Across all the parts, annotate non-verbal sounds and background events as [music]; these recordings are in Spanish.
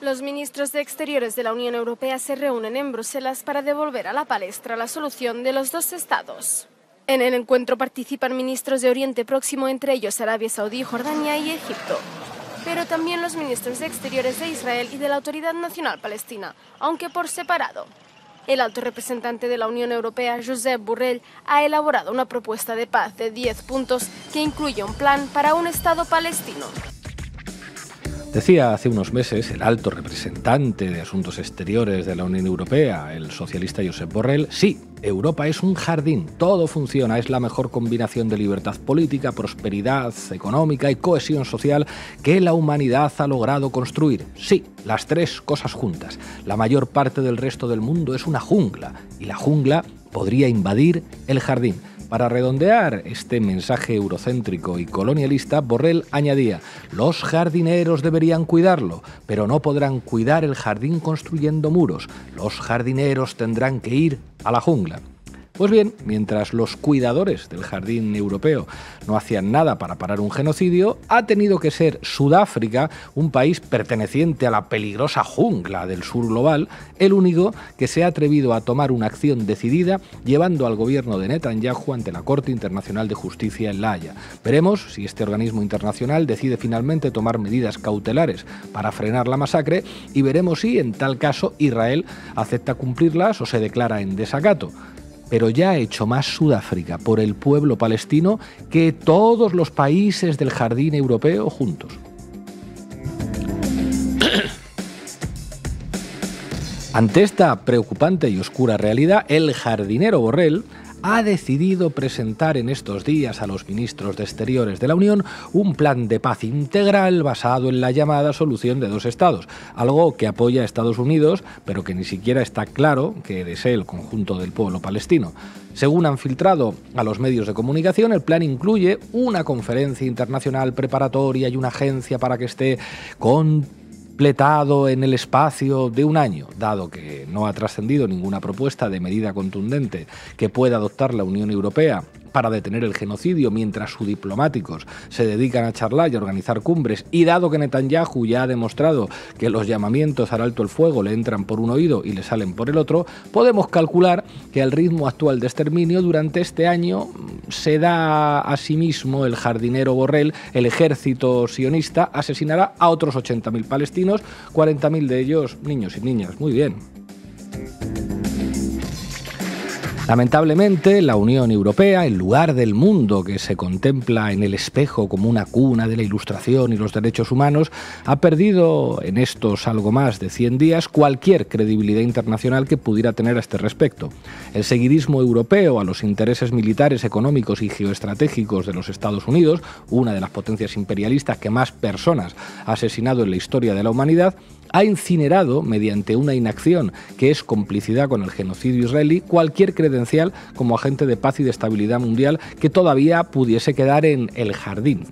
Los ministros de Exteriores de la Unión Europea se reúnen en Bruselas para devolver a la palestra la solución de los dos estados. En el encuentro participan ministros de Oriente Próximo, entre ellos Arabia Saudí, Jordania y Egipto, pero también los ministros de Exteriores de Israel y de la Autoridad Nacional Palestina, aunque por separado. El alto representante de la Unión Europea, Josep Burrell, ha elaborado una propuesta de paz de 10 puntos que incluye un plan para un Estado palestino. Decía hace unos meses el alto representante de Asuntos Exteriores de la Unión Europea, el socialista Josep Borrell, sí, Europa es un jardín, todo funciona, es la mejor combinación de libertad política, prosperidad económica y cohesión social que la humanidad ha logrado construir. Sí, las tres cosas juntas. La mayor parte del resto del mundo es una jungla y la jungla podría invadir el jardín. Para redondear este mensaje eurocéntrico y colonialista, Borrell añadía, los jardineros deberían cuidarlo, pero no podrán cuidar el jardín construyendo muros, los jardineros tendrán que ir a la jungla. Pues bien, mientras los cuidadores del jardín europeo no hacían nada para parar un genocidio, ha tenido que ser Sudáfrica, un país perteneciente a la peligrosa jungla del sur global, el único que se ha atrevido a tomar una acción decidida llevando al gobierno de Netanyahu ante la Corte Internacional de Justicia en La Haya. Veremos si este organismo internacional decide finalmente tomar medidas cautelares para frenar la masacre y veremos si en tal caso Israel acepta cumplirlas o se declara en desacato pero ya ha hecho más Sudáfrica por el pueblo palestino que todos los países del jardín europeo juntos. Ante esta preocupante y oscura realidad, el jardinero Borrell ha decidido presentar en estos días a los ministros de Exteriores de la Unión un plan de paz integral basado en la llamada solución de dos estados, algo que apoya a Estados Unidos, pero que ni siquiera está claro que desee el conjunto del pueblo palestino. Según han filtrado a los medios de comunicación, el plan incluye una conferencia internacional preparatoria y una agencia para que esté con completado en el espacio de un año, dado que no ha trascendido ninguna propuesta de medida contundente que pueda adoptar la Unión Europea para detener el genocidio mientras sus diplomáticos se dedican a charlar y a organizar cumbres y dado que Netanyahu ya ha demostrado que los llamamientos al alto el fuego le entran por un oído y le salen por el otro, podemos calcular que al ritmo actual de exterminio durante este año mm, se da a sí mismo el jardinero Borrell, el ejército sionista asesinará a otros 80.000 palestinos, 40.000 de ellos niños y niñas. Muy bien. Lamentablemente, la Unión Europea, el lugar del mundo que se contempla en el espejo como una cuna de la ilustración y los derechos humanos, ha perdido en estos algo más de 100 días cualquier credibilidad internacional que pudiera tener a este respecto. El seguidismo europeo a los intereses militares, económicos y geoestratégicos de los Estados Unidos, una de las potencias imperialistas que más personas ha asesinado en la historia de la humanidad, ha incinerado, mediante una inacción que es complicidad con el genocidio israelí, cualquier credencial como agente de paz y de estabilidad mundial que todavía pudiese quedar en el jardín.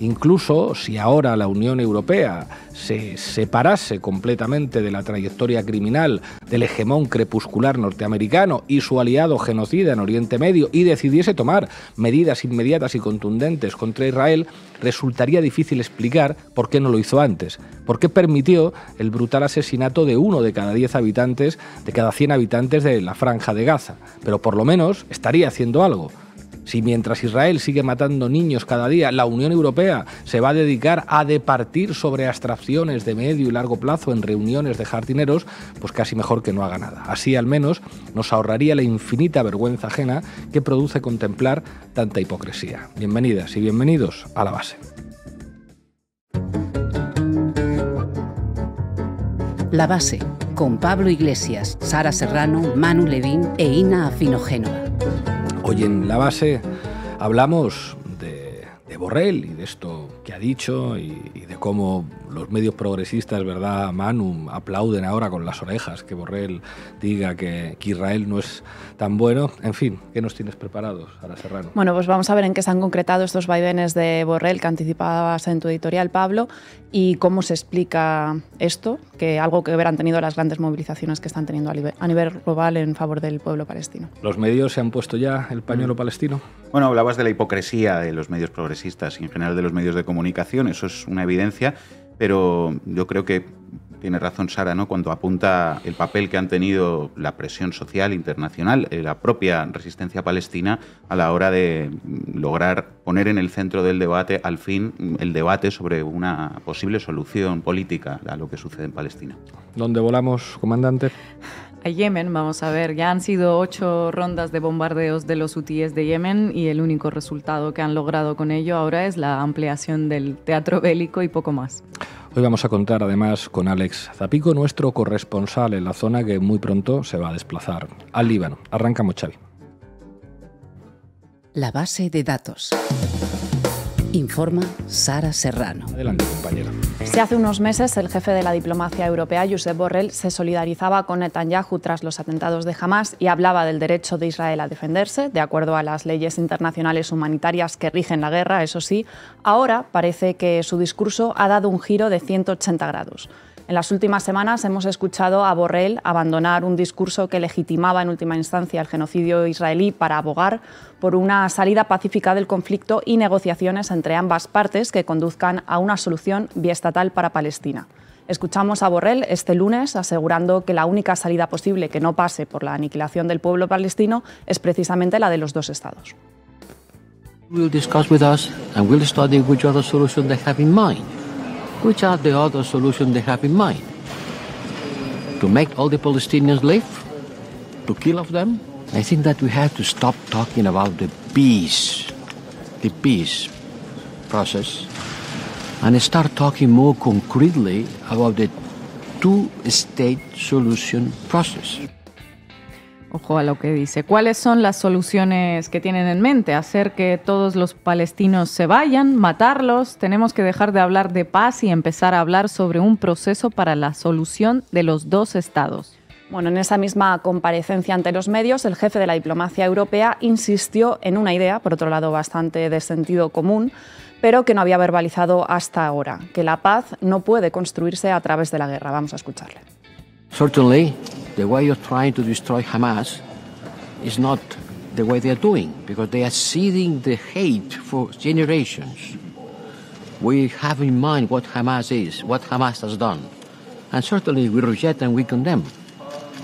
Incluso si ahora la Unión Europea se separase completamente de la trayectoria criminal del hegemón crepuscular norteamericano y su aliado genocida en Oriente Medio y decidiese tomar medidas inmediatas y contundentes contra Israel, resultaría difícil explicar por qué no lo hizo antes, por qué permitió el brutal asesinato de uno de cada diez habitantes, de cada 100 habitantes de la franja de Gaza. Pero por lo menos estaría haciendo algo. Si mientras Israel sigue matando niños cada día, la Unión Europea se va a dedicar a departir sobre abstracciones de medio y largo plazo en reuniones de jardineros, pues casi mejor que no haga nada. Así al menos nos ahorraría la infinita vergüenza ajena que produce contemplar tanta hipocresía. Bienvenidas y bienvenidos a la base. La base, con Pablo Iglesias, Sara Serrano, Manu Levín e Ina Afino Hoy en la base hablamos de, Borrell y de esto que ha dicho y de cómo los medios progresistas, ¿verdad? Manu, aplauden ahora con las orejas que Borrell diga que, Israel no es tan bueno. En fin, ¿qué nos tienes preparados, Ara Serrano? Bueno, pues vamos a ver en qué se han concretado estos vaivenes de Borrell que anticipabas en tu editorial, Pablo, y cómo se explica esto, que algo que hubieran tenido las grandes movilizaciones que están teniendo a nivel global en favor del pueblo palestino. ¿Los medios se han puesto ya el pañuelo mm. palestino? Bueno, hablabas de la hipocresía de los medios progresistas y en general de los medios de comunicación, eso es una evidencia. Pero yo creo que tiene razón Sara, ¿no? Cuando apunta el papel que han tenido la presión social internacional, eh, la propia resistencia palestina, a la hora de lograr poner en el centro del debate, al fin, el debate sobre una posible solución política a lo que sucede en Palestina. ¿Dónde volamos, comandante? Yemen, vamos a ver, ya han sido ocho rondas de bombardeos de los hutíes de Yemen y el único resultado que han logrado con ello ahora es la ampliación del teatro bélico y poco más. Hoy vamos a contar además con Alex Zapico, nuestro corresponsal en la zona que muy pronto se va a desplazar al Líbano. Arrancamos, Xavi. La base de datos informa Sara Serrano. Adelante, compañera. Si hace unos meses el jefe de la diplomacia europea, Josep Borrell, se solidarizaba con Netanyahu tras los atentados de Hamas y hablaba del derecho de Israel a defenderse, de acuerdo a las leyes internacionales humanitarias que rigen la guerra, eso sí, ahora parece que su discurso ha dado un giro de 180 grados. En las últimas semanas hemos escuchado a Borrell abandonar un discurso que legitimaba en última instancia el genocidio israelí para abogar por una salida pacífica del conflicto y negociaciones entre ambas partes que conduzcan a una solución biestatal para Palestina. Escuchamos a Borrell este lunes asegurando que la única salida posible que no pase por la aniquilación del pueblo palestino es precisamente la de los dos estados. which are the other solutions they have in mind? To make all the Palestinians live? To kill of them? I think that we have to stop talking about the peace, the peace process, and start talking more concretely about the two-state solution process. Ojo a lo que dice. ¿Cuáles son las soluciones que tienen en mente? ¿Hacer que todos los palestinos se vayan? ¿Matarlos? ¿Tenemos que dejar de hablar de paz y empezar a hablar sobre un proceso para la solución de los dos estados? Bueno, en esa misma comparecencia ante los medios, el jefe de la diplomacia europea insistió en una idea, por otro lado bastante de sentido común, pero que no había verbalizado hasta ahora, que la paz no puede construirse a través de la guerra. Vamos a escucharle. Certainly, the way of trying to destroy Hamas is not the way they are doing, because they are seeding the hate for generations. We have in mind what Hamas is, what Hamas has done. And certainly we reject and we condemn.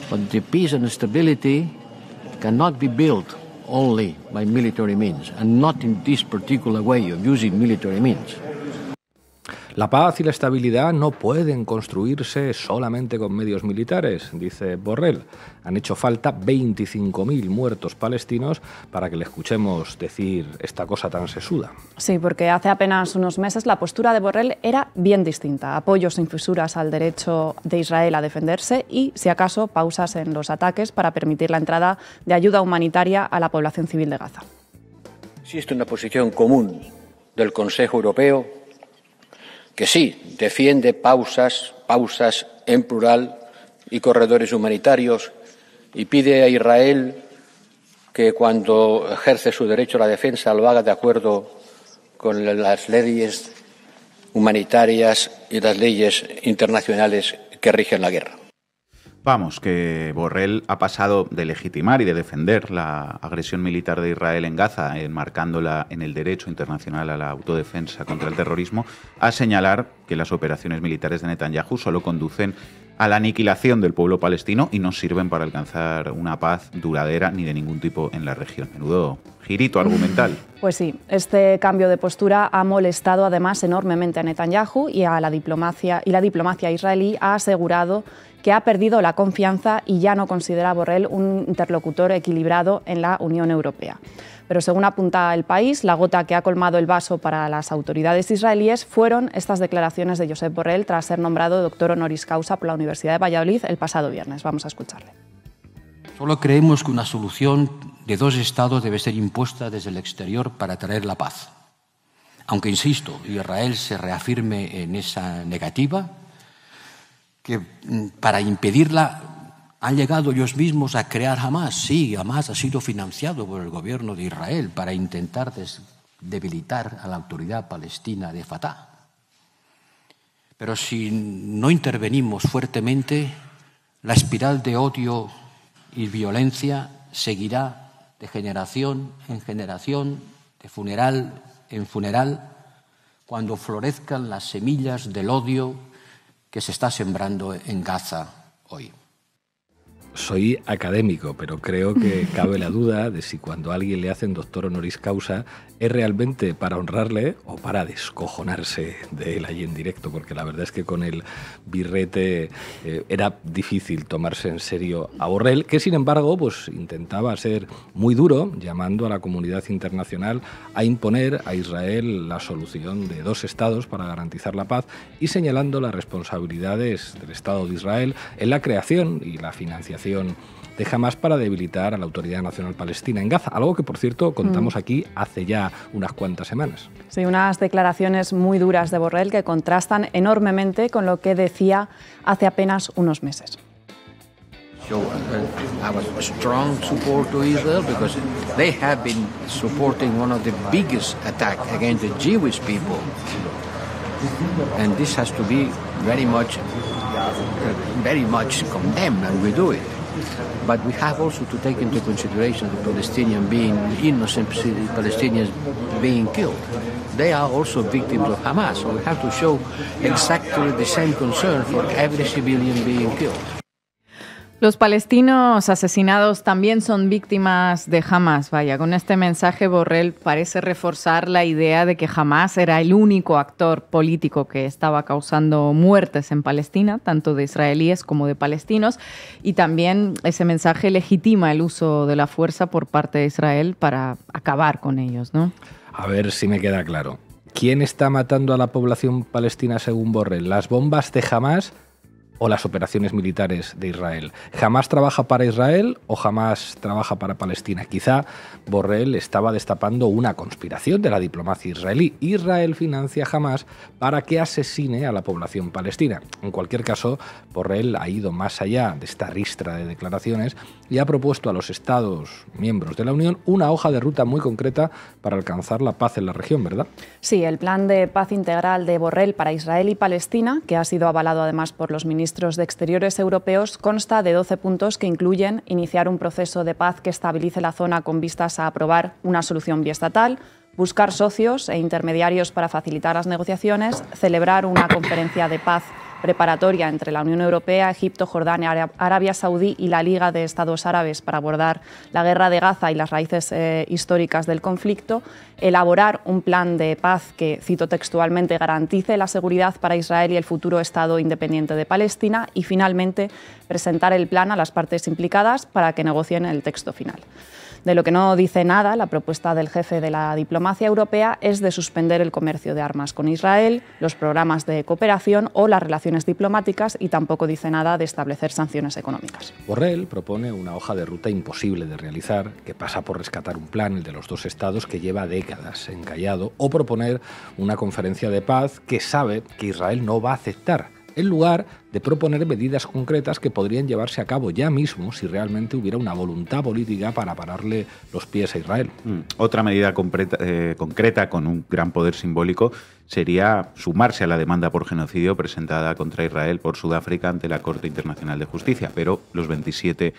But the peace and stability cannot be built only by military means, and not in this particular way of using military means. La paz y la estabilidad no pueden construirse solamente con medios militares, dice Borrell. Han hecho falta 25.000 muertos palestinos para que le escuchemos decir esta cosa tan sesuda. Sí, porque hace apenas unos meses la postura de Borrell era bien distinta. Apoyo sin fisuras al derecho de Israel a defenderse y, si acaso, pausas en los ataques para permitir la entrada de ayuda humanitaria a la población civil de Gaza. es una posición común del Consejo Europeo que sí defiende pausas, pausas en plural y corredores humanitarios y pide a Israel que cuando ejerce su derecho a la defensa lo haga de acuerdo con las leyes humanitarias y las leyes internacionales que rigen la guerra. Vamos, que Borrell ha pasado de legitimar y de defender la agresión militar de Israel en Gaza, enmarcándola en el derecho internacional a la autodefensa contra el terrorismo, a señalar que las operaciones militares de Netanyahu solo conducen a la aniquilación del pueblo palestino y no sirven para alcanzar una paz duradera ni de ningún tipo en la región. Menudo girito argumental. [laughs] Pues sí, este cambio de postura ha molestado además enormemente a Netanyahu y a la diplomacia y la diplomacia israelí ha asegurado que ha perdido la confianza y ya no considera a Borrell un interlocutor equilibrado en la Unión Europea. Pero según apunta el país, la gota que ha colmado el vaso para las autoridades israelíes fueron estas declaraciones de Josep Borrell tras ser nombrado doctor honoris causa por la Universidad de Valladolid el pasado viernes. Vamos a escucharle. Solo creemos que una solución de dos estados debe ser impuesta desde el exterior para traer la paz. Aunque, insisto, Israel se reafirme en esa negativa, que mm, para impedirla han llegado ellos mismos a crear Hamas. Sí, Hamas ha sido financiado por el gobierno de Israel para intentar debilitar a la autoridad palestina de Fatah. Pero si no intervenimos fuertemente, la espiral de odio y violencia seguirá de generación en generación, de funeral en funeral, cuando florezcan las semillas del odio que se está sembrando en Gaza hoy soy académico, pero creo que [laughs] cabe la duda de si cuando a alguien le hacen doctor honoris causa es realmente para honrarle o para descojonarse de él allí en directo, porque la verdad es que con el birrete eh, era difícil tomarse en serio a Borrell, que sin embargo pues, intentaba ser muy duro, llamando a la comunidad internacional a imponer a Israel la solución de dos estados para garantizar la paz y señalando las responsabilidades del Estado de Israel en la creación y la financiación de jamás para debilitar a la Autoridad Nacional Palestina en Gaza, algo que por cierto contamos mm. aquí hace ya unas cuantas semanas. Sí, unas declaraciones muy duras de Borrell que contrastan enormemente con lo que decía hace apenas unos meses. Eh, I strong support to Israel because they have been supporting one of the biggest against the Jewish people. And this has to be very much very much condemn, and we do it. But we have also to take into consideration the Palestinian being innocent Palestinians being killed. They are also victims of Hamas, so we have to show exactly the same concern for every civilian being killed. Los palestinos asesinados también son víctimas de Hamas. Vaya, con este mensaje Borrell parece reforzar la idea de que Hamas era el único actor político que estaba causando muertes en Palestina, tanto de israelíes como de palestinos, y también ese mensaje legitima el uso de la fuerza por parte de Israel para acabar con ellos, ¿no? A ver si me queda claro. ¿Quién está matando a la población palestina según Borrell? ¿Las bombas de Hamas? o las operaciones militares de Israel. Jamás trabaja para Israel o jamás trabaja para Palestina. Quizá Borrell estaba destapando una conspiración de la diplomacia israelí. Israel financia jamás para que asesine a la población palestina. En cualquier caso, Borrell ha ido más allá de esta ristra de declaraciones y ha propuesto a los Estados miembros de la Unión una hoja de ruta muy concreta para alcanzar la paz en la región, ¿verdad? Sí, el plan de paz integral de Borrell para Israel y Palestina, que ha sido avalado además por los ministros de Exteriores europeos, consta de 12 puntos que incluyen iniciar un proceso de paz que estabilice la zona con vistas a aprobar una solución biestatal, buscar socios e intermediarios para facilitar las negociaciones, celebrar una conferencia de paz preparatoria entre la Unión Europea, Egipto, Jordania, Arabia Saudí y la Liga de Estados Árabes para abordar la guerra de Gaza y las raíces eh, históricas del conflicto, elaborar un plan de paz que, cito textualmente, garantice la seguridad para Israel y el futuro Estado independiente de Palestina y, finalmente, presentar el plan a las partes implicadas para que negocien el texto final. De lo que no dice nada la propuesta del jefe de la diplomacia europea es de suspender el comercio de armas con Israel, los programas de cooperación o las relaciones diplomáticas y tampoco dice nada de establecer sanciones económicas. Borrell propone una hoja de ruta imposible de realizar que pasa por rescatar un plan, el de los dos estados, que lleva décadas encallado, o proponer una conferencia de paz que sabe que Israel no va a aceptar en lugar de proponer medidas concretas que podrían llevarse a cabo ya mismo si realmente hubiera una voluntad política para pararle los pies a Israel. Mm. Otra medida concreta, eh, concreta con un gran poder simbólico sería sumarse a la demanda por genocidio presentada contra Israel por Sudáfrica ante la Corte Internacional de Justicia, pero los 27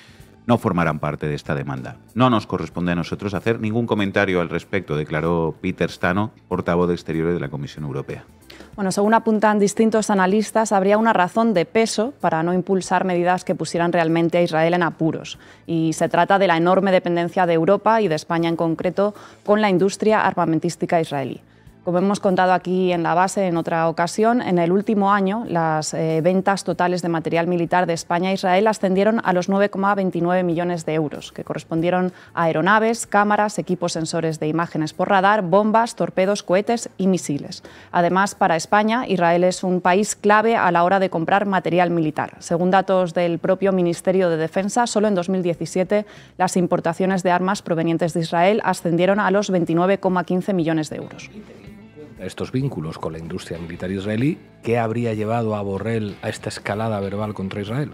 no formarán parte de esta demanda. No nos corresponde a nosotros hacer ningún comentario al respecto, declaró Peter Stano, portavoz de Exteriores de la Comisión Europea. Bueno, según apuntan distintos analistas, habría una razón de peso para no impulsar medidas que pusieran realmente a Israel en apuros. Y se trata de la enorme dependencia de Europa y de España en concreto con la industria armamentística israelí. Como hemos contado aquí en la base en otra ocasión, en el último año las eh, ventas totales de material militar de España a e Israel ascendieron a los 9,29 millones de euros, que correspondieron a aeronaves, cámaras, equipos sensores de imágenes por radar, bombas, torpedos, cohetes y misiles. Además, para España, Israel es un país clave a la hora de comprar material militar. Según datos del propio Ministerio de Defensa, solo en 2017 las importaciones de armas provenientes de Israel ascendieron a los 29,15 millones de euros estos vínculos con la industria militar israelí ¿qué habría llevado a Borrell a esta escalada verbal contra Israel?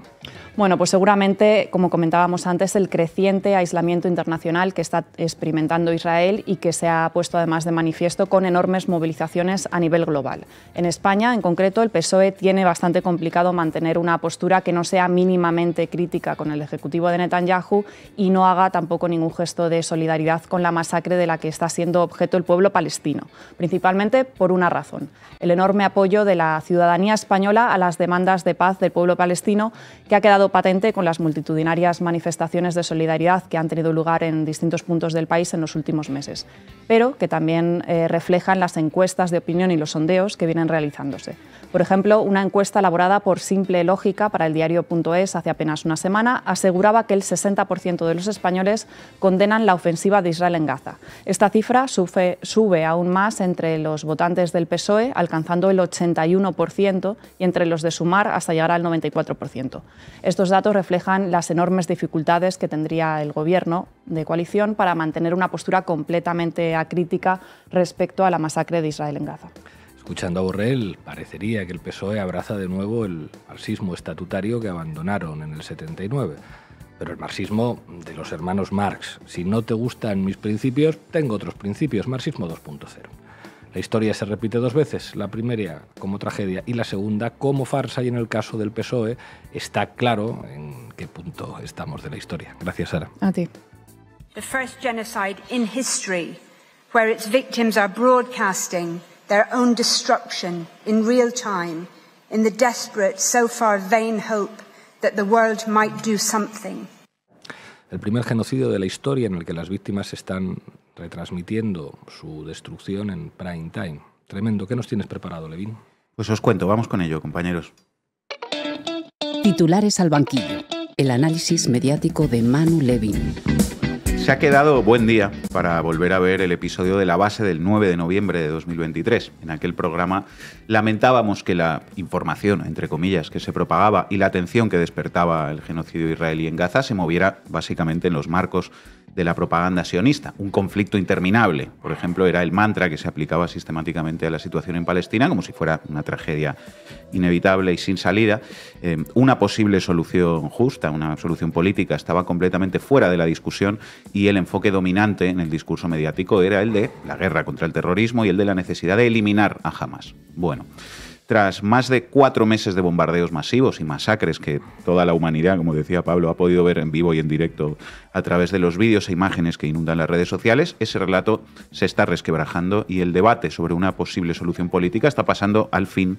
Bueno, pues seguramente, como comentábamos antes, el creciente aislamiento internacional que está experimentando Israel y que se ha puesto además de manifiesto con enormes movilizaciones a nivel global. En España, en concreto, el PSOE tiene bastante complicado mantener una postura que no sea mínimamente crítica con el Ejecutivo de Netanyahu y no haga tampoco ningún gesto de solidaridad con la masacre de la que está siendo objeto el pueblo palestino, principalmente por una razón, el enorme apoyo de la ciudadanía española a las demandas de paz del pueblo palestino, que ha quedado patente con las multitudinarias manifestaciones de solidaridad que han tenido lugar en distintos puntos del país en los últimos meses, pero que también eh, reflejan las encuestas de opinión y los sondeos que vienen realizándose. Por ejemplo, una encuesta elaborada por Simple Lógica para el diario.es hace apenas una semana aseguraba que el 60% de los españoles condenan la ofensiva de Israel en Gaza. Esta cifra sube, aún más entre los votantes del PSOE, alcanzando el 81%, y entre los de Sumar hasta llegar al 94%. Estos datos reflejan las enormes dificultades que tendría el Gobierno de coalición para mantener una postura completamente acrítica respecto a la masacre de Israel en Gaza. Escuchando a Borrell, parecería que el PSOE abraza de nuevo el marxismo estatutario que abandonaron en el 79. Pero el marxismo de los hermanos Marx. Si no te gustan mis principios, tengo otros principios. Marxismo 2.0. La historia se repite dos veces, la primera como tragedia y la segunda como farsa y en el caso del PSOE está claro en qué punto estamos de la historia. Gracias, Sara. A ti. The first genocide in history where its victims are broadcasting their own destruction in real time in the desperate, so far vain hope that the world might El primer genocidio de la historia en el que las víctimas están retransmitiendo su destrucción en prime time. Tremendo. ¿Qué nos tienes preparado, Levin? Pues os cuento, vamos con ello, compañeros. Titulares al banquillo. El análisis mediático de Manu Levin se ha quedado buen día para volver a ver el episodio de La Base del 9 de noviembre de 2023. En aquel programa lamentábamos que la información, entre comillas, que se propagaba y la atención que despertaba el genocidio israelí en Gaza se moviera básicamente en los marcos de la propaganda sionista. Un conflicto interminable, por ejemplo, era el mantra que se aplicaba sistemáticamente a la situación en Palestina, como si fuera una tragedia inevitable y sin salida. Eh, una posible solución justa, una solución política, estaba completamente fuera de la discusión y el enfoque dominante en el discurso mediático era el de la guerra contra el terrorismo y el de la necesidad de eliminar a Hamas. Bueno tras más de cuatro meses de bombardeos masivos y masacres que toda la humanidad, como decía Pablo, ha podido ver en vivo y en directo a través de los vídeos e imágenes que inundan las redes sociales, ese relato se está resquebrajando y el debate sobre una posible solución política está pasando al fin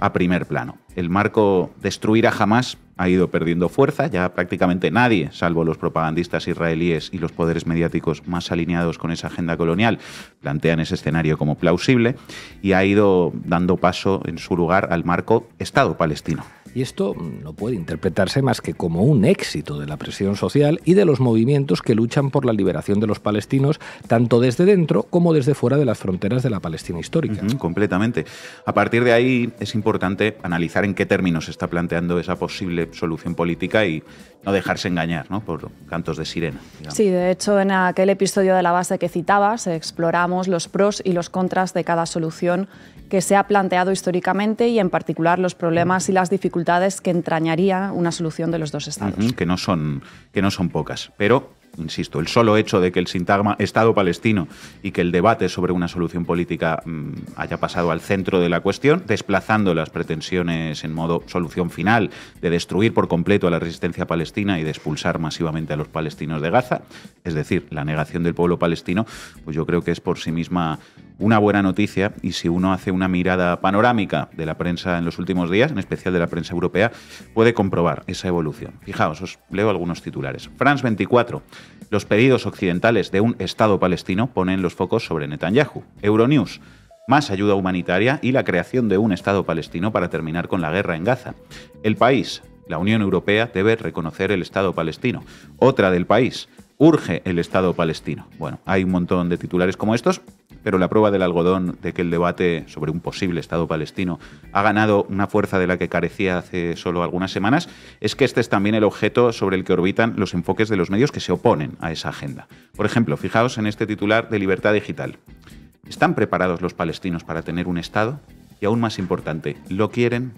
a primer plano. El marco destruir a Hamas ha ido perdiendo fuerza, ya prácticamente nadie, salvo los propagandistas israelíes y los poderes mediáticos más alineados con esa agenda colonial, plantean ese escenario como plausible y ha ido dando paso en su lugar al marco Estado palestino y esto mm, no puede interpretarse más que como un éxito de la presión social y de los movimientos que luchan por la liberación de los palestinos, tanto desde dentro como desde fuera de las fronteras de la Palestina histórica. completamente. A partir de ahí es importante analizar en qué términos se está planteando esa posible solución política y no dejarse engañar ¿no? por cantos de sirena. Sí, de hecho, en aquel episodio de la base que citabas, exploramos los pros y los contras de cada solución que se ha planteado históricamente y, en particular, los problemas y las dificultades dificultades que entrañaría una solución de los dos estados. que, no son, que no son pocas, pero insisto, el solo hecho de que el sintagma Estado palestino y que el debate sobre una solución política mm, haya pasado al centro de la cuestión, desplazando las pretensiones en modo solución final de destruir por completo a la resistencia palestina y de expulsar masivamente a los palestinos de Gaza, es decir, la negación del pueblo palestino, pues yo creo que es por sí misma una buena noticia y si uno hace una mirada panorámica de la prensa en los últimos días, en especial de la prensa europea, puede comprobar esa evolución. Fijaos, os leo algunos titulares. France 24. Los pedidos occidentales de un Estado palestino ponen los focos sobre Netanyahu. Euronews más ayuda humanitaria y la creación de un Estado palestino para terminar con la guerra en Gaza. El país, la Unión Europea, debe reconocer el Estado palestino. Otra del país, urge el Estado palestino. Bueno, hay un montón de titulares como estos, pero la prueba del algodón de que el debate sobre un posible Estado palestino ha ganado una fuerza de la que carecía hace solo algunas semanas es que este es también el objeto sobre el que orbitan los enfoques de los medios que se oponen a esa agenda. Por ejemplo, fijaos en este titular de Libertad Digital. ¿Están preparados los palestinos para tener un Estado? Y aún más importante, ¿lo quieren?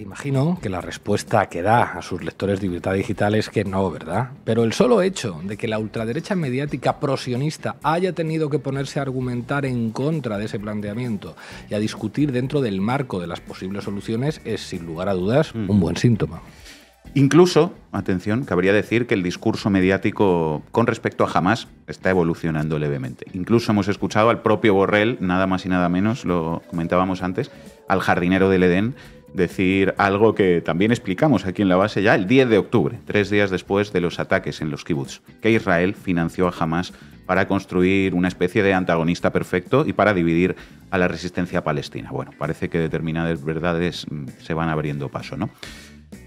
Imagino que la respuesta que da a sus lectores de libertad digital es que no, ¿verdad? Pero el solo hecho de que la ultraderecha mediática prosionista haya tenido que ponerse a argumentar en contra de ese planteamiento y a discutir dentro del marco de las posibles soluciones es, sin lugar a dudas, mm. un buen síntoma. Incluso, atención, cabría decir que el discurso mediático con respecto a jamás está evolucionando levemente. Incluso hemos escuchado al propio Borrell, nada más y nada menos, lo comentábamos antes, al jardinero del Edén, decir algo que también explicamos aquí en la base ya el 10 de octubre, tres días después de los ataques en los kibbutz, que Israel financió a Hamas para construir una especie de antagonista perfecto y para dividir a la resistencia palestina. Bueno, parece que determinadas verdades mm, se van abriendo paso, ¿no?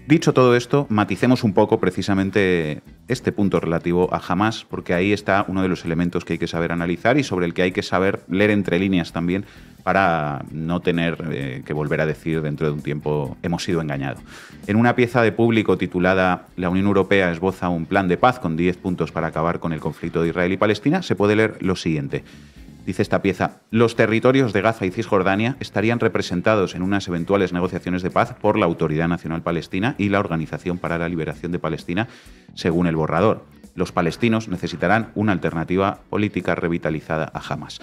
Dicho todo esto, maticemos un poco precisamente este punto relativo a Hamas, porque ahí está uno de los elementos que hay que saber analizar y sobre el que hay que saber leer entre líneas también para no tener eh, que volver a decir dentro de un tiempo hemos sido engañados. En una pieza de público titulada La Unión Europea esboza un plan de paz con 10 puntos para acabar con el conflicto de Israel y Palestina, se puede leer lo siguiente. Dice esta pieza, los territorios de Gaza y Cisjordania estarían representados en unas eventuales negociaciones de paz por la Autoridad Nacional Palestina y la Organización para la Liberación de Palestina, según el borrador. Los palestinos necesitarán una alternativa política revitalizada a Hamas.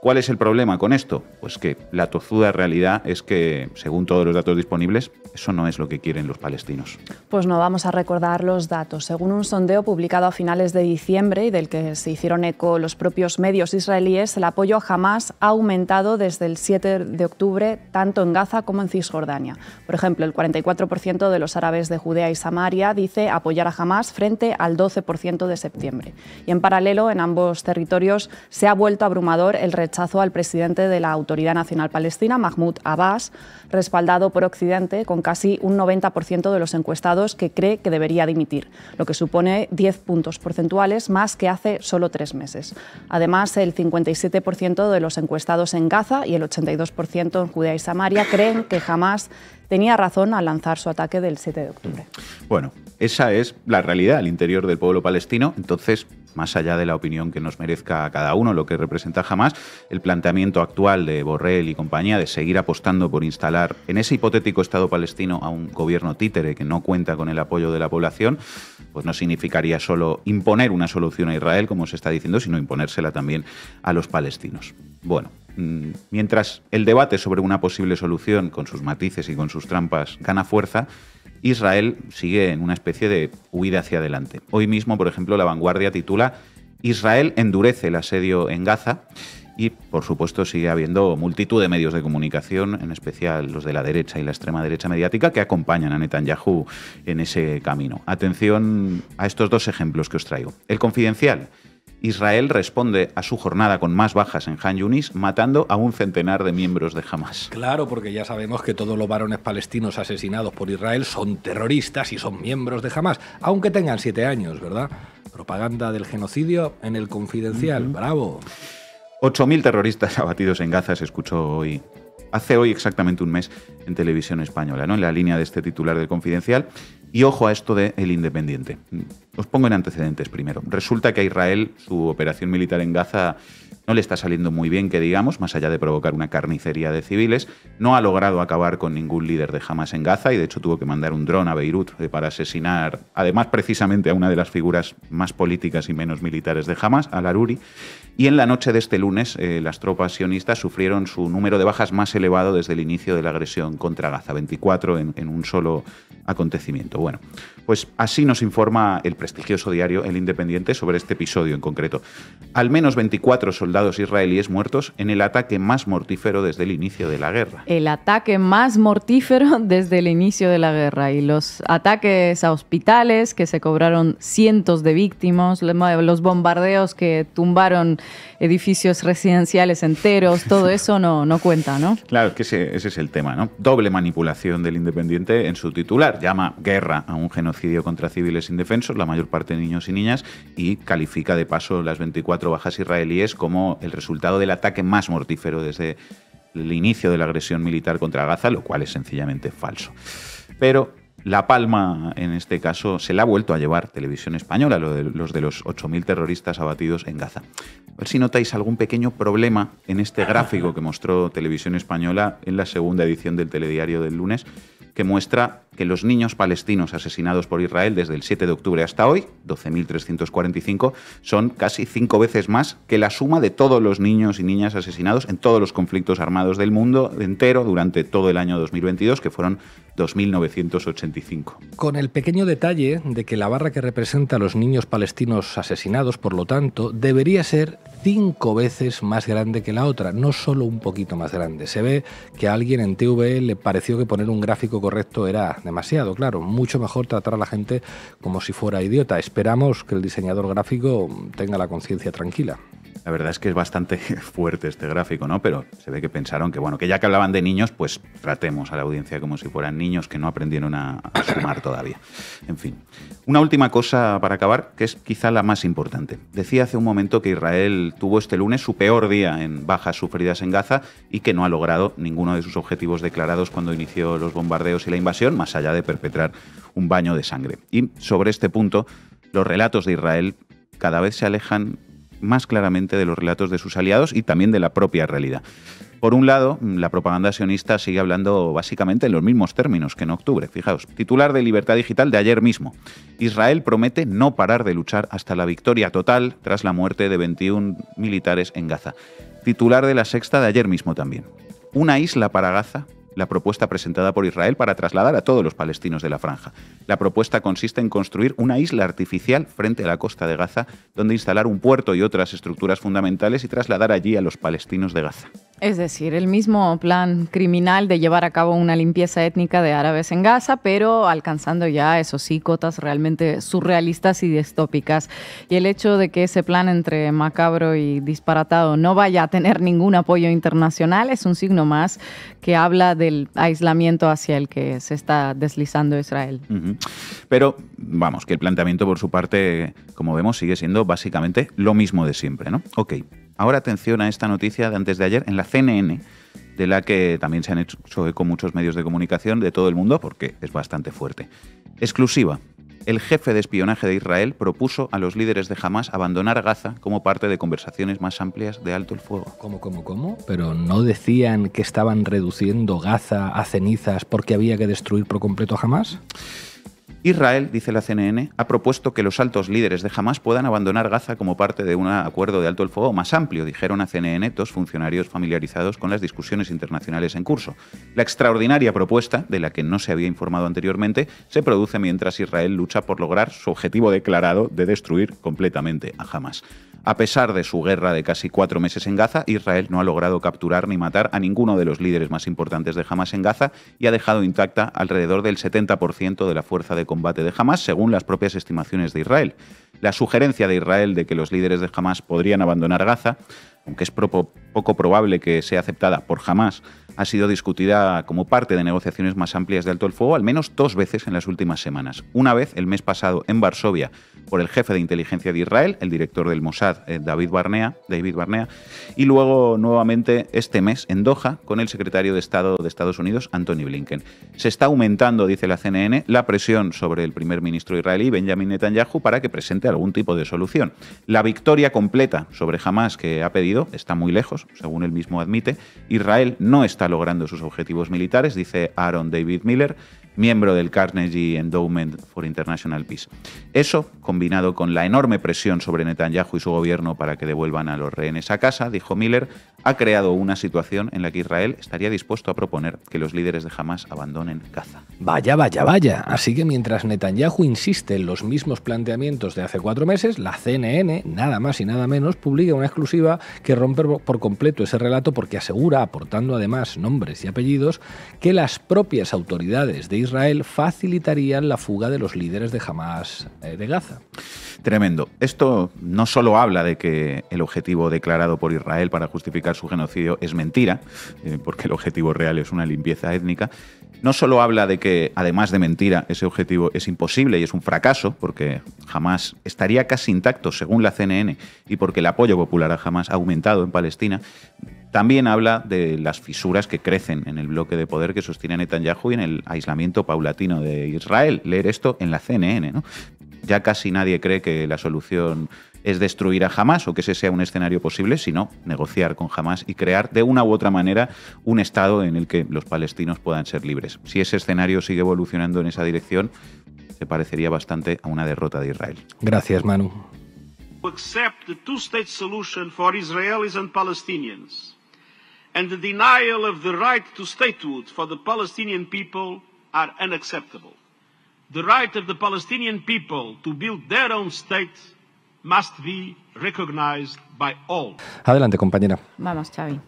¿Cuál es el problema con esto? Pues que la tozuda realidad es que, según todos los datos disponibles, eso no es lo que quieren los palestinos. Pues no vamos a recordar los datos. Según un sondeo publicado a finales de diciembre y del que se hicieron eco los propios medios israelíes, el apoyo a Hamas ha aumentado desde el 7 de octubre tanto en Gaza como en Cisjordania. Por ejemplo, el 44% de los árabes de Judea y Samaria dice apoyar a Hamas frente al 12% de septiembre. Y en paralelo, en ambos territorios se ha vuelto abrumador el rechazo al presidente de la Autoridad Nacional Palestina, Mahmoud Abbas, respaldado por Occidente con casi un 90% de los encuestados que cree que debería dimitir, lo que supone 10 puntos porcentuales más que hace solo tres meses. Además, el 57% de los encuestados en Gaza y el 82% en Judea y Samaria creen que jamás tenía razón al lanzar su ataque del 7 de octubre. Bueno, esa es la realidad al interior del pueblo palestino, entonces más allá de la opinión que nos merezca a cada uno, lo que representa jamás, el planteamiento actual de Borrell y compañía de seguir apostando por instalar en ese hipotético Estado palestino a un gobierno títere que no cuenta con el apoyo de la población, pues no significaría solo imponer una solución a Israel, como se está diciendo, sino imponérsela también a los palestinos. Bueno, mm, mientras el debate sobre una posible solución, con sus matices y con sus trampas, gana fuerza, Israel sigue en una especie de huida hacia adelante. Hoy mismo, por ejemplo, La Vanguardia titula Israel endurece el asedio en Gaza y, por supuesto, sigue habiendo multitud de medios de comunicación, en especial los de la derecha y la extrema derecha mediática, que acompañan a Netanyahu en ese camino. Atención a estos dos ejemplos que os traigo. El Confidencial Israel responde a su jornada con más bajas en Han Yunis, matando a un centenar de miembros de Hamas. Claro, porque ya sabemos que todos los varones palestinos asesinados por Israel son terroristas y son miembros de Hamas, aunque tengan siete años, ¿verdad? Propaganda del genocidio en el confidencial, bravo. 8.000 terroristas abatidos en Gaza se escuchó hoy hace hoy exactamente un mes en televisión española, ¿no? en la línea de este titular de Confidencial. Y ojo a esto de El Independiente. Os pongo en antecedentes primero. Resulta que a Israel su operación militar en Gaza no le está saliendo muy bien, que digamos, más allá de provocar una carnicería de civiles, no ha logrado acabar con ningún líder de Hamas en Gaza y de hecho tuvo que mandar un dron a Beirut eh, para asesinar, además precisamente a una de las figuras más políticas y menos militares de Hamas, al Aruri. Y en la noche de este lunes, eh, las tropas sionistas sufrieron su número de bajas más elevado desde el inicio de la agresión contra Gaza, 24 en, en un solo acontecimiento. Bueno, pues así nos informa el prestigioso diario El Independiente sobre este episodio en concreto. Al menos 24 soldados israelíes muertos en el ataque más mortífero desde el inicio de la guerra. El ataque más mortífero [laughs] desde el inicio de la guerra y los ataques a hospitales que se cobraron cientos de víctimas, los bombardeos que tumbaron edificios residenciales enteros, todo [laughs] eso no, no cuenta, ¿no? Claro, que ese, ese es el tema, ¿no? Doble manipulación del Independiente en su titular. Llama guerra a un genocidio genocidio contra civiles indefensos, la mayor parte de niños y niñas, y califica de paso las 24 bajas israelíes como el resultado del ataque más mortífero desde el inicio de la agresión militar contra Gaza, lo cual es sencillamente falso. Pero la palma, en este caso, se la ha vuelto a llevar Televisión Española, lo de, los de los 8.000 terroristas abatidos en Gaza. A ver si notáis algún pequeño problema en este gráfico que mostró Televisión Española en la segunda edición del telediario del lunes, que muestra que los niños palestinos asesinados por Israel desde el 7 de octubre hasta hoy, 12.345, son casi cinco veces más que la suma de todos los niños y niñas asesinados en todos los conflictos armados del mundo entero durante todo el año 2022, que fueron 2.985. Con el pequeño detalle de que la barra que representa a los niños palestinos asesinados, por lo tanto, debería ser cinco veces más grande que la otra, no solo un poquito más grande. Se ve que a alguien en TV le pareció que poner un gráfico correcto era demasiado, claro, mucho mejor tratar a la gente como si fuera idiota. Esperamos que el diseñador gráfico tenga la conciencia tranquila. La verdad es que es bastante [laughs] fuerte este gráfico, ¿no? Pero se ve que pensaron que, bueno, que ya que hablaban de niños, pues tratemos a la audiencia como si fueran niños que no aprendieron a, a sumar todavía. En fin. Una última cosa para acabar, que es quizá la más importante. Decía hace un momento que Israel tuvo este lunes su peor día en bajas sufridas en Gaza y que no ha logrado ninguno de sus objetivos declarados cuando inició los bombardeos y la invasión, más allá de perpetrar un baño de sangre. Y sobre este punto, los relatos de Israel cada vez se alejan más claramente de los relatos de sus aliados y también de la propia realidad. Por un lado, la propaganda sionista sigue hablando básicamente en los mismos términos que en octubre. Fijaos, titular de Libertad Digital de ayer mismo. Israel promete no parar de luchar hasta la victoria total tras la muerte de 21 militares en Gaza. Titular de la sexta de ayer mismo también. Una isla para Gaza la propuesta presentada por Israel para trasladar a todos los palestinos de la franja. La propuesta consiste en construir una isla artificial frente a la costa de Gaza, donde instalar un puerto y otras estructuras fundamentales y trasladar allí a los palestinos de Gaza. Es decir, el mismo plan criminal de llevar a cabo una limpieza étnica de árabes en Gaza, pero alcanzando ya, eso sí, cotas realmente surrealistas y distópicas. Y el hecho de que ese plan entre macabro y disparatado no vaya a tener ningún apoyo internacional es un signo más que habla del aislamiento hacia el que se está deslizando Israel. Pero vamos, que el planteamiento por su parte, como vemos, sigue siendo básicamente lo mismo de siempre, ¿no? Ok, Ahora atención a esta noticia de antes de ayer en la CNN, de la que también se han hecho eco muchos medios de comunicación de todo el mundo porque es bastante fuerte. Exclusiva. El jefe de espionaje de Israel propuso a los líderes de Hamas abandonar Gaza como parte de conversaciones más amplias de alto el fuego. ¿Cómo, cómo, cómo? Pero no decían que estaban reduciendo Gaza a cenizas porque había que destruir por completo a Hamas? Israel, dice la CNN, ha propuesto que los altos líderes de Hamas puedan abandonar Gaza como parte de un acuerdo de alto el fuego más amplio, dijeron a CNN dos funcionarios familiarizados con las discusiones internacionales en curso. La extraordinaria propuesta, de la que no se había informado anteriormente, se produce mientras Israel lucha por lograr su objetivo declarado de destruir completamente a Hamas. A pesar de su guerra de casi cuatro meses en Gaza, Israel no ha logrado capturar ni matar a ninguno de los líderes más importantes de Hamas en Gaza y ha dejado intacta alrededor del 70% de la fuerza de combate de Hamas, según las propias estimaciones de Israel. La sugerencia de Israel de que los líderes de Hamas podrían abandonar Gaza aunque es poco probable que sea aceptada por Hamas, ha sido discutida como parte de negociaciones más amplias de alto el fuego al menos dos veces en las últimas semanas. Una vez el mes pasado en Varsovia, por el jefe de inteligencia de Israel, el director del Mossad, eh, David Barnea, David Barnea, y luego nuevamente este mes en Doha con el secretario de Estado de Estados Unidos, Anthony Blinken. Se está aumentando, dice la CNN, la presión sobre el primer ministro israelí, Benjamin Netanyahu, para que presente algún tipo de solución. La victoria completa sobre Hamas que ha pedido está muy lejos, según él mismo admite. Israel no está logrando sus objetivos militares, dice Aaron David Miller miembro del Carnegie Endowment for International Peace. Eso, combinado con la enorme presión sobre Netanyahu y su gobierno para que devuelvan a los rehenes a casa, dijo Miller, ha creado una situación en la que Israel estaría dispuesto a proponer que los líderes de Hamas abandonen Gaza. Vaya, vaya, vaya. Así que mientras Netanyahu insiste en los mismos planteamientos de hace cuatro meses, la CNN, nada más y nada menos, publica una exclusiva que rompe por completo ese relato porque asegura, aportando además nombres y apellidos, que las propias autoridades de Israel facilitarían la fuga de los líderes de Hamas eh, de Gaza. Tremendo. Esto no solo habla de que el objetivo declarado por Israel para justificar su genocidio es mentira, eh, porque el objetivo real es una limpieza étnica, no solo habla de que, además de mentira, ese objetivo es imposible y es un fracaso, porque jamás estaría casi intacto, según la CNN, y porque el apoyo popular a jamás ha aumentado en Palestina, también habla de las fisuras que crecen en el bloque de poder que sostiene Netanyahu y en el aislamiento paulatino de Israel. Leer esto en la CNN, ¿no? Ya casi nadie cree que la solución es destruir a Hamas o que ese sea un escenario posible, sino negociar con Hamas y crear de una u otra manera un Estado en el que los palestinos puedan ser libres. Si ese escenario sigue evolucionando en esa dirección, se parecería bastante a una derrota de Israel. Gracias, Manu. and the denial of the right of the Palestinian people to build their own state must be recognized by all. Adelante, compañera. Vamos, Xavi.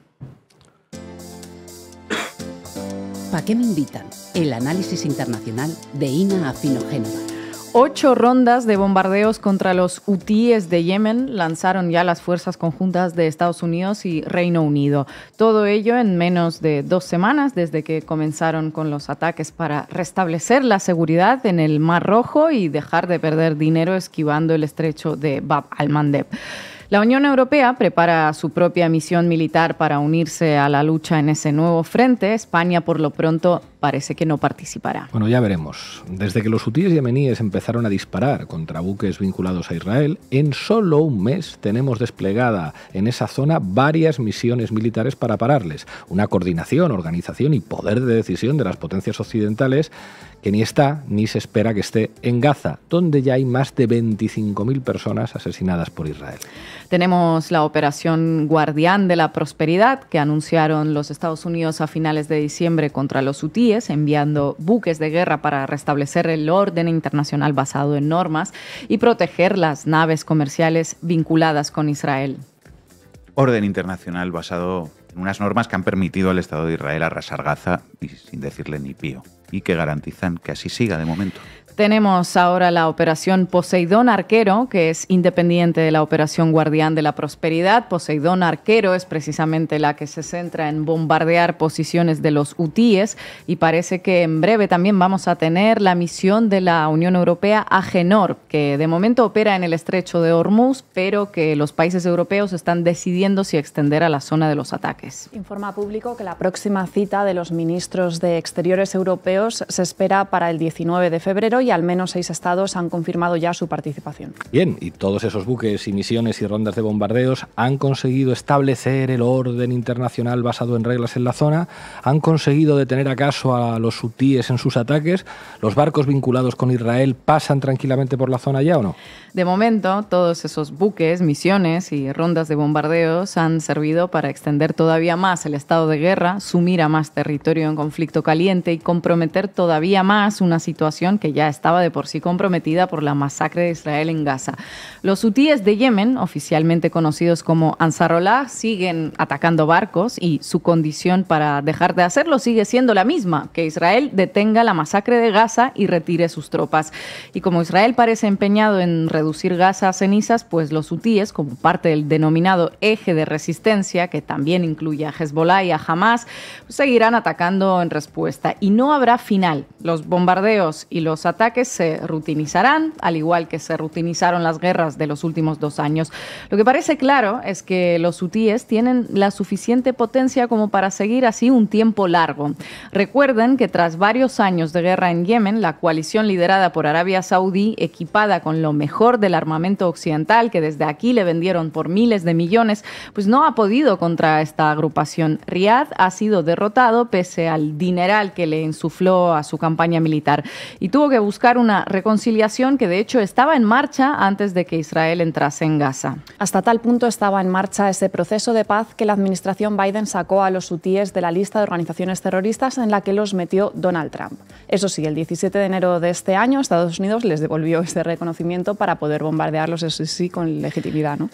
¿Para qué me invitan? El análisis internacional de Ina Afino Génova. Ocho rondas de bombardeos contra los hutíes de Yemen lanzaron ya las fuerzas conjuntas de Estados Unidos y Reino Unido. Todo ello en menos de dos semanas desde que comenzaron con los ataques para restablecer la seguridad en el Mar Rojo y dejar de perder dinero esquivando el estrecho de Bab al-Mandeb. La Unión Europea prepara su propia misión militar para unirse a la lucha en ese nuevo frente. España, por lo pronto, parece que no participará. Bueno, ya veremos. Desde que los hutíes yemeníes empezaron a disparar contra buques vinculados a Israel, en solo un mes tenemos desplegada en esa zona varias misiones militares para pararles. Una coordinación, organización y poder de decisión de las potencias occidentales que ni está ni se espera que esté en Gaza, donde ya hay más de 25.000 personas asesinadas por Israel. Tenemos la operación Guardián de la Prosperidad que anunciaron los Estados Unidos a finales de diciembre contra los hutíes, enviando buques de guerra para restablecer el orden internacional basado en normas y proteger las naves comerciales vinculadas con Israel. Orden internacional basado en unas normas que han permitido al Estado de Israel arrasar Gaza y sin decirle ni pío, y que garantizan que así siga de momento. Tenemos ahora la operación Poseidón Arquero, que es independiente de la operación Guardián de la Prosperidad. Poseidón Arquero es precisamente la que se centra en bombardear posiciones de los UTIES y parece que en breve también vamos a tener la misión de la Unión Europea Agenor, que de momento opera en el estrecho de Hormuz, pero que los países europeos están decidiendo si extender a la zona de los ataques. Informa público que la próxima cita de los ministros de Exteriores europeos se espera para el 19 de febrero y al menos seis estados han confirmado ya su participación. Bien, y todos esos buques y misiones y rondas de bombardeos han conseguido establecer el orden internacional basado en reglas en la zona, han conseguido detener acaso a los hutíes en sus ataques, los barcos vinculados con Israel pasan tranquilamente por la zona ya o no? De momento, todos esos buques, misiones y rondas de bombardeos han servido para extender todavía más el estado de guerra, sumir a más territorio en conflicto caliente y comprometer todavía más una situación que ya estaba de por sí comprometida por la masacre de Israel en Gaza. Los hutíes de Yemen, oficialmente conocidos como Ansarullah, siguen atacando barcos y su condición para dejar de hacerlo sigue siendo la misma, que Israel detenga la masacre de Gaza y retire sus tropas. Y como Israel parece empeñado en reducir Gaza a cenizas, pues los hutíes, como parte del denominado eje de resistencia, que también incluye a Hezbollah y a Hamas, pues, seguirán atacando en respuesta y no habrá final. Los bombardeos y los ataques ataques se rutinizarán, al igual que se rutinizaron las guerras de los últimos dos años. Lo que parece claro es que los hutíes tienen la suficiente potencia como para seguir así un tiempo largo. Recuerden que tras varios años de guerra en Yemen, la coalición liderada por Arabia Saudí, equipada con lo mejor del armamento occidental que desde aquí le vendieron por miles de millones, pues no ha podido contra esta agrupación. Riad ha sido derrotado pese al dineral que le insufló a su campaña militar y tuvo que buscar buscar una reconciliación que de hecho estaba en marcha antes de que Israel entrase en Gaza. Hasta tal punto estaba en marcha ese proceso de paz que la administración Biden sacó a los hutíes de la lista de organizaciones terroristas en la que los metió Donald Trump. Eso sí, el 17 de enero de este año Estados Unidos les devolvió ese reconocimiento para poder bombardearlos, eso sí, con legitimidad. ¿no?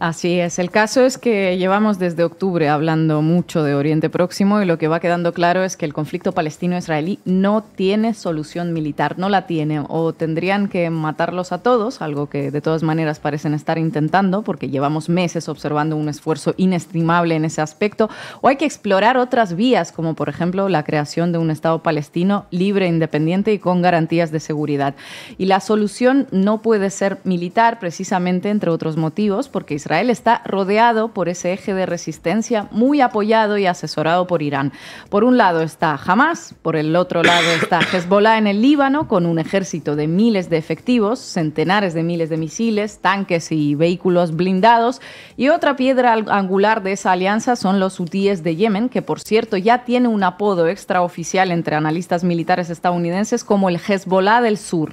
Así es, el caso es que llevamos desde octubre hablando mucho de Oriente Próximo y lo que va quedando claro es que el conflicto palestino-israelí no tiene solución militar, no la tiene, o tendrían que matarlos a todos, algo que de todas maneras parecen estar intentando porque llevamos meses observando un esfuerzo inestimable en ese aspecto, o hay que explorar otras vías, como por ejemplo la creación de un Estado palestino libre, independiente y con garantías de seguridad. Y la solución no puede ser militar precisamente, entre otros motivos, porque Israel está rodeado por ese eje de resistencia muy apoyado y asesorado por Irán. Por un lado está Hamas, por el otro lado está [coughs] Hezbollah en el Líbano, con un ejército de miles de efectivos, centenares de miles de misiles, tanques y vehículos blindados. Y otra piedra angular de esa alianza son los hutíes de Yemen, que por cierto ya tiene un apodo extraoficial entre analistas militares estadounidenses como el Hezbollah del Sur.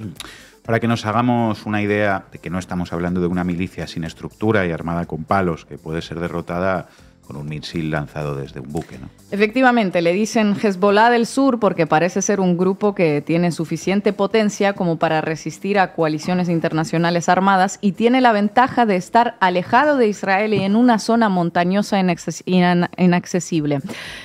Para que nos hagamos una idea de que no estamos hablando de una milicia sin estructura y armada con palos que puede ser derrotada con un misil lanzado desde un buque. ¿no? Efectivamente, le dicen Hezbollah del Sur porque parece ser un grupo que tiene suficiente potencia como para resistir a coaliciones internacionales armadas y tiene la ventaja de estar alejado de Israel y en una zona montañosa inaccesible,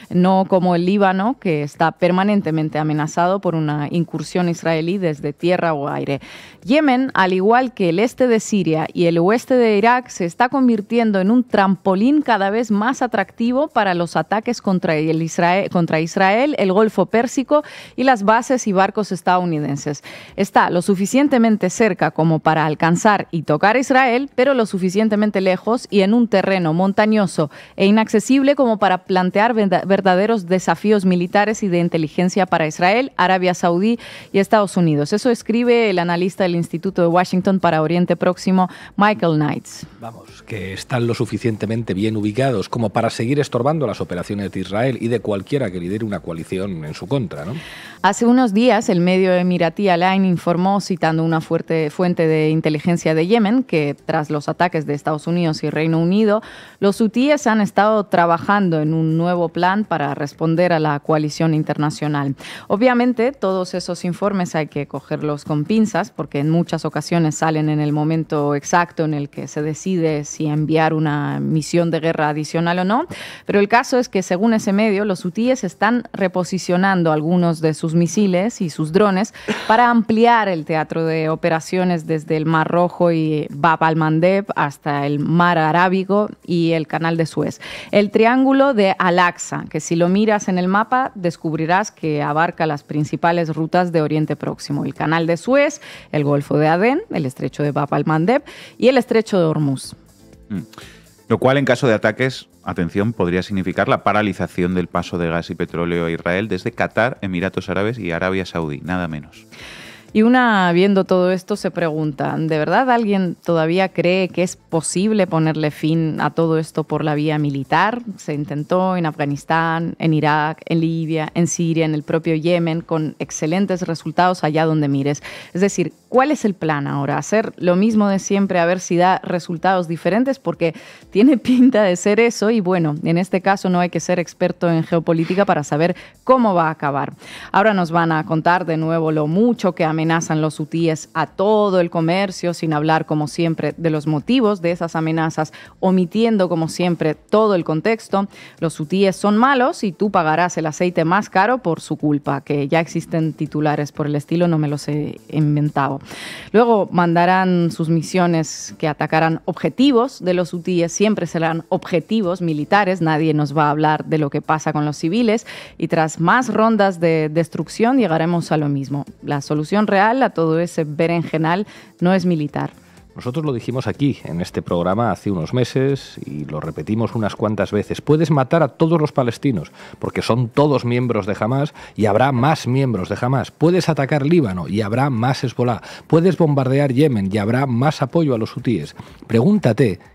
no como el Líbano que está permanentemente amenazado por una incursión israelí desde tierra o aire. Yemen, al igual que el este de Siria y el oeste de Irak, se está convirtiendo en un trampolín cada vez más atractivo para los ataques contra, el Israel, contra Israel, el Golfo Pérsico y las bases y barcos estadounidenses. Está lo suficientemente cerca como para alcanzar y tocar Israel, pero lo suficientemente lejos y en un terreno montañoso e inaccesible como para plantear verdaderos desafíos militares y de inteligencia para Israel, Arabia Saudí y Estados Unidos. Eso escribe el analista del Instituto de Washington para Oriente Próximo, Michael Knights. Vamos, que están lo suficientemente bien ubicados como como para seguir estorbando las operaciones de Israel y de cualquiera que lidere una coalición en su contra. Hace unos días el medio emiratí Ain informó, citando una fuerte fuente de inteligencia de Yemen, que tras los ataques de Estados Unidos y Reino Unido, los hutíes han estado trabajando en un nuevo plan para responder a la coalición internacional. Obviamente, todos esos informes hay que cogerlos con pinzas porque en muchas ocasiones salen en el momento exacto en el que se decide si enviar una misión de guerra adicional o no, pero el caso es que según ese medio, los hutíes están reposicionando algunos de sus misiles y sus drones para ampliar el teatro de operaciones desde el Mar Rojo y Bab al-Mandeb hasta el Mar Arábigo y el Canal de Suez. El triángulo de Al-Aqsa, que si lo miras en el mapa descubrirás que abarca las principales rutas de Oriente Próximo, el Canal de Suez, el Golfo de Adén, el Estrecho de Bab al-Mandeb y el Estrecho de Hormuz. Mm. Lo cual en caso de ataques atención, podría significar la paralización del paso de gas y petróleo a Israel desde Qatar, Emiratos Árabes y Arabia Saudí, nada menos. Y una viendo todo esto se pregunta, ¿de verdad alguien todavía cree que es posible ponerle fin a todo esto por la vía militar? Se intentó en Afganistán, en Irak, en Libia, en Siria, en el propio Yemen, con excelentes resultados allá donde mires. Es decir, ¿cuál es el plan ahora? ¿Hacer lo mismo de siempre a ver si da resultados diferentes? Porque tiene [laughs] pinta de ser eso y bueno, en este caso no hay que ser experto en geopolítica para saber cómo va a acabar. Ahora nos van a contar de nuevo lo mucho que amenazan los hutíes a todo el comercio, sin hablar, como siempre, de los motivos de esas amenazas, omitiendo, como siempre, todo el contexto. Los hutíes son malos y tú pagarás el aceite más caro por su culpa, que ya existen titulares por el estilo, no me los he inventado. Luego mandarán sus misiones que atacarán objetivos de los hutíes, siempre serán objetivos militares, nadie nos va a hablar de lo que pasa con los civiles y tras más rondas de destrucción llegaremos a lo mismo. La solución real a todo ese berenjenal no es militar. Nosotros lo dijimos aquí, en este programa, hace unos meses, y lo repetimos unas cuantas veces. Puedes matar a todos los palestinos, porque son todos miembros de Hamas, y habrá más miembros de Hamas. Puedes atacar Líbano, y habrá más Hezbollah. Puedes bombardear Yemen, y habrá más apoyo a los hutíes. Pregúntate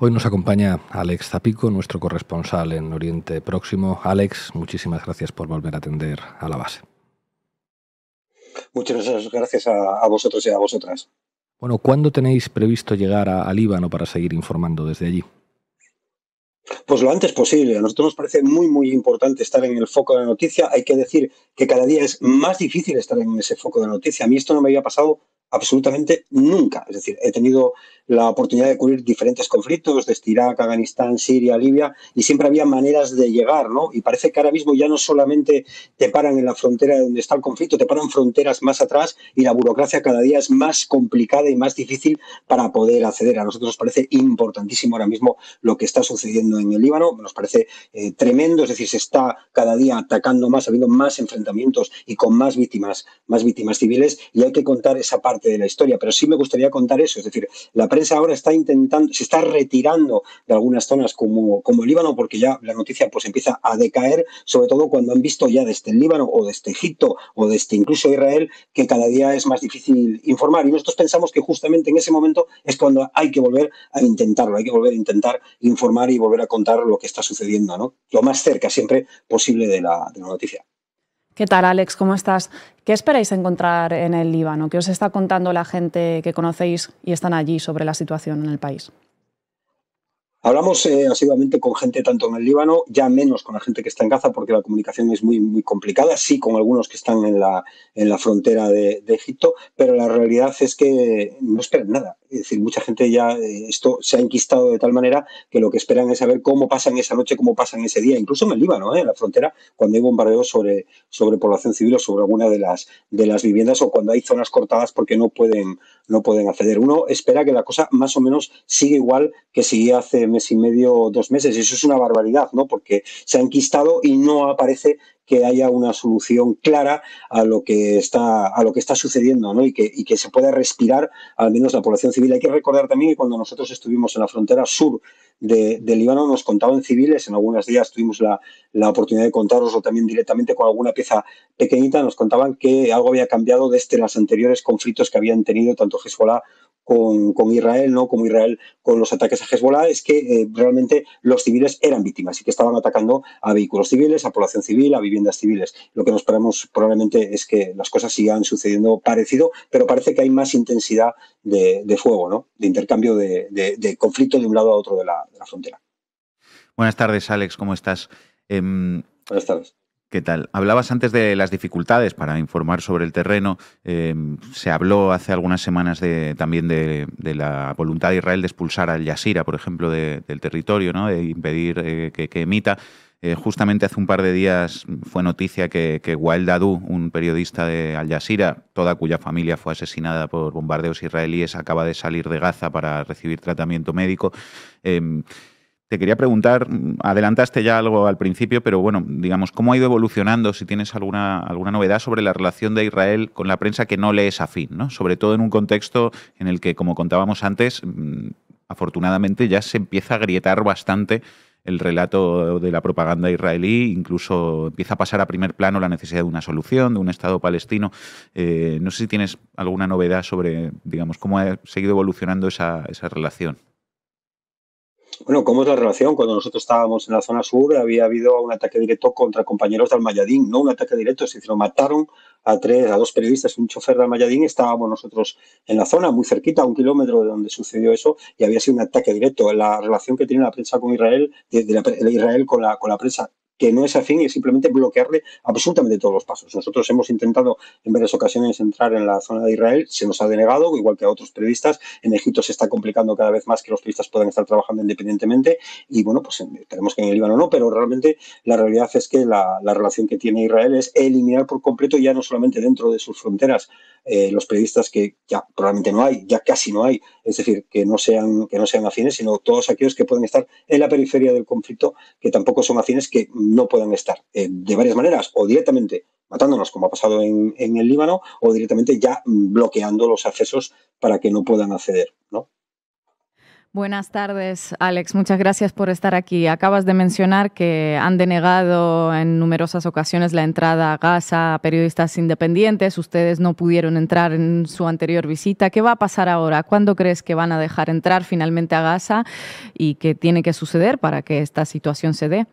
Hoy nos acompaña Alex Zapico, nuestro corresponsal en Oriente Próximo. Alex, muchísimas gracias por volver a atender a la base. Muchas gracias a, vosotros y a vosotras. Bueno, ¿cuándo tenéis previsto llegar a Líbano para seguir informando desde allí? Pues lo antes posible. A nosotros nos parece muy, muy importante estar en el foco de la noticia. Hay que decir que cada día es más difícil estar en ese foco de la noticia. A mí esto no me había pasado absolutamente nunca. Es decir, he tenido la oportunidad de cubrir diferentes conflictos, desde Irak, Afganistán, Siria, Libia, y siempre había maneras de llegar, ¿no? Y parece que ahora mismo ya no solamente te paran en la frontera donde está el conflicto, te paran fronteras más atrás y la burocracia cada día es más complicada y más difícil para poder acceder. A nosotros nos parece importantísimo ahora mismo lo que está sucediendo en el Líbano, nos parece eh, tremendo, es decir, se está cada día atacando más, habiendo más enfrentamientos y con más víctimas, más víctimas civiles, y hay que contar esa parte de la historia. Pero sí me gustaría contar eso, es decir, la prensa ahora está intentando, se está retirando de algunas zonas como, como el Líbano, porque ya la noticia pues empieza a decaer, sobre todo cuando han visto ya desde el Líbano o desde Egipto o desde incluso Israel que cada día es más difícil informar. Y nosotros pensamos que justamente en ese momento es cuando hay que volver a intentarlo, hay que volver a intentar informar y volver a contar lo que está sucediendo, ¿no? Lo más cerca siempre posible de la noticia. ¿Qué tal, Alex? ¿Cómo estás? ¿Qué esperáis encontrar en el Líbano? ¿Qué os está contando la gente que conocéis y están allí sobre la situación en el país? Hablamos eh, asiduamente con gente tanto en el Líbano, ya menos con la gente que está en Gaza, porque la comunicación es muy, muy complicada, sí con algunos que están en la, en la frontera de, Egipto, pero la realidad es que no esperan nada. Es decir, mucha gente ya, eh, esto se ha enquistado de tal manera que lo que esperan es saber cómo pasan esa noche, cómo pasan ese día, incluso en el Líbano, eh, en la frontera, cuando hay bombardeos sobre, sobre población civil o sobre alguna de las, de las viviendas o cuando hay zonas cortadas porque no pueden, no pueden acceder. Uno espera que la cosa más o menos siga igual que si hace mes y medio o dos meses. eso es una barbaridad, ¿no? Porque se ha enquistado y no aparece que haya una solución clara a lo que está, a lo que está sucediendo ¿no? y, que, y que se pueda respirar al menos la población civil. Hay que recordar también que cuando nosotros estuvimos en la frontera sur de, Líbano nos contaban civiles, en algunos días tuvimos la, oportunidad de o también directamente con alguna pieza pequeñita, nos contaban que algo había cambiado desde este, los anteriores conflictos que habían tenido tanto Hezbollah con, Israel, ¿no? Como Israel con los ataques a Hezbollah, es que eh, realmente los civiles eran víctimas y que estaban atacando a vehículos civiles, a población civil, a viviendas civiles. Lo que nos esperamos probablemente es que las cosas sigan sucediendo parecido, pero parece que hay más intensidad de, fuego, ¿no? De intercambio de, conflicto de un lado a otro de la, frontera. Buenas tardes, Alex, ¿cómo estás? Em, Buenas tardes. ¿Qué tal? Hablabas antes de las dificultades para informar sobre el terreno. Eh, se habló hace algunas semanas también de, la voluntad de Israel de expulsar al Yasira, por ejemplo, del territorio, de impedir eh, que, emita. Eh, justamente hace un par de días fue noticia que, Wael Dadu, un periodista de Al Jazeera, toda cuya familia fue asesinada por bombardeos israelíes, acaba de salir de Gaza para recibir tratamiento médico. Em, te quería preguntar, mm, adelantaste ya algo al principio, pero bueno, digamos, ¿cómo ha ido evolucionando? Si tienes alguna, alguna novedad sobre la relación de Israel con la prensa que no le es afín, ¿no? Sobre todo en un contexto en el que, como contábamos antes, mm, afortunadamente ya se empieza a grietar bastante el relato de la propaganda israelí, incluso empieza a pasar a primer plano la necesidad de una solución, de un Estado palestino. Eh, no sé si tienes alguna novedad sobre, digamos, cómo ha seguido evolucionando esa, esa relación. Bueno, ¿cómo es la relación? Cuando nosotros estábamos en la zona sur había habido un ataque directo contra compañeros de Almayadín, no un ataque directo, sino mataron a tres, a dos periodistas, un chofer de Almayadín, estábamos nosotros en la zona, muy cerquita, a un kilómetro de donde sucedió eso, y había sido un ataque directo. La relación que tiene la prensa con Israel, de, Israel con la, con la prensa que no es afín y simplemente bloquearle absolutamente todos los pasos. Nosotros hemos intentado en varias ocasiones entrar en la zona de Israel, se nos ha denegado, igual que a otros periodistas. En Egipto se está complicando cada vez más que los periodistas puedan estar trabajando independientemente y bueno, pues tenemos que en el Líbano no, pero realmente la realidad es que la, relación que tiene Israel es eliminar por completo ya no solamente dentro de sus fronteras eh, los periodistas que ya probablemente no hay, ya casi no hay, es decir, que no sean, que no sean afines, sino todos aquellos que pueden estar en la periferia del conflicto, que tampoco son afines, que no puedan estar eh, de varias maneras, o directamente matándonos, como ha pasado en, en el Líbano, o directamente ya bloqueando los accesos para que no puedan acceder, ¿no? Buenas tardes, Alex. Muchas gracias por estar aquí. Acabas de mencionar que han denegado en numerosas ocasiones la entrada a Gaza a periodistas independientes. Ustedes no pudieron entrar en su anterior visita. ¿Qué va a pasar ahora? ¿Cuándo crees que van a dejar entrar finalmente a Gaza y qué tiene que suceder para que esta situación se dé?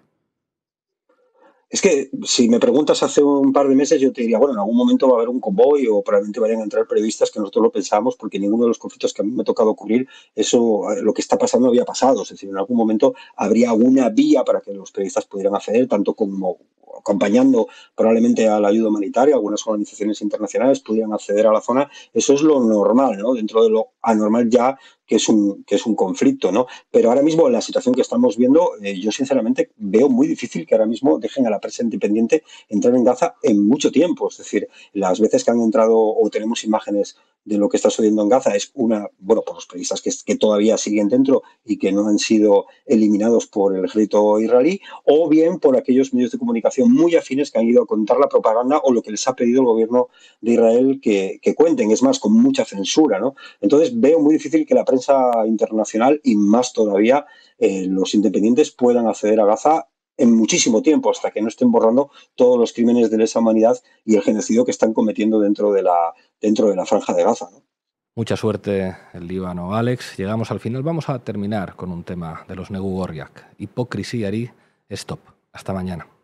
Es que si me preguntas hace un par de meses, yo te diría, bueno, en algún momento va a haber un convoy o probablemente vayan a entrar periodistas que nosotros lo pensamos, porque ninguno de los conflictos que a mí me ha tocado ocurrir, eso, eh, lo que está pasando había pasado. Es decir, en algún momento habría alguna vía para que los periodistas pudieran acceder, tanto como acompañando probablemente a la ayuda humanitaria, algunas organizaciones internacionales pudieran acceder a la zona. Eso es lo normal, ¿no? Dentro de lo anormal ya que es un, que es un conflicto, ¿no? Pero ahora mismo, en la situación que estamos viendo, eh, yo sinceramente veo muy difícil que ahora mismo dejen a la prensa independiente entrar en Gaza en mucho tiempo. Es decir, las veces que han entrado o tenemos imágenes de lo que está sucediendo en Gaza es una, bueno, por los periodistas que, que, todavía siguen dentro y que no han sido eliminados por el ejército israelí, o bien por aquellos medios de comunicación muy afines que han ido a contar la propaganda o lo que les ha pedido el gobierno de Israel que, cuenten, es más, con mucha censura, ¿no? Entonces veo muy difícil que la prensa internacional y más todavía eh, los independientes puedan acceder a Gaza en muchísimo tiempo hasta que no estén borrando todos los crímenes de lesa humanidad y el genocidio que están cometiendo dentro de la, dentro de la franja de Gaza. Mucha suerte el Líbano, Alex. Llegamos al final. Vamos a terminar con un tema de los Negu Gorriak. Hipocresía, Ari. Stop. Hasta mañana.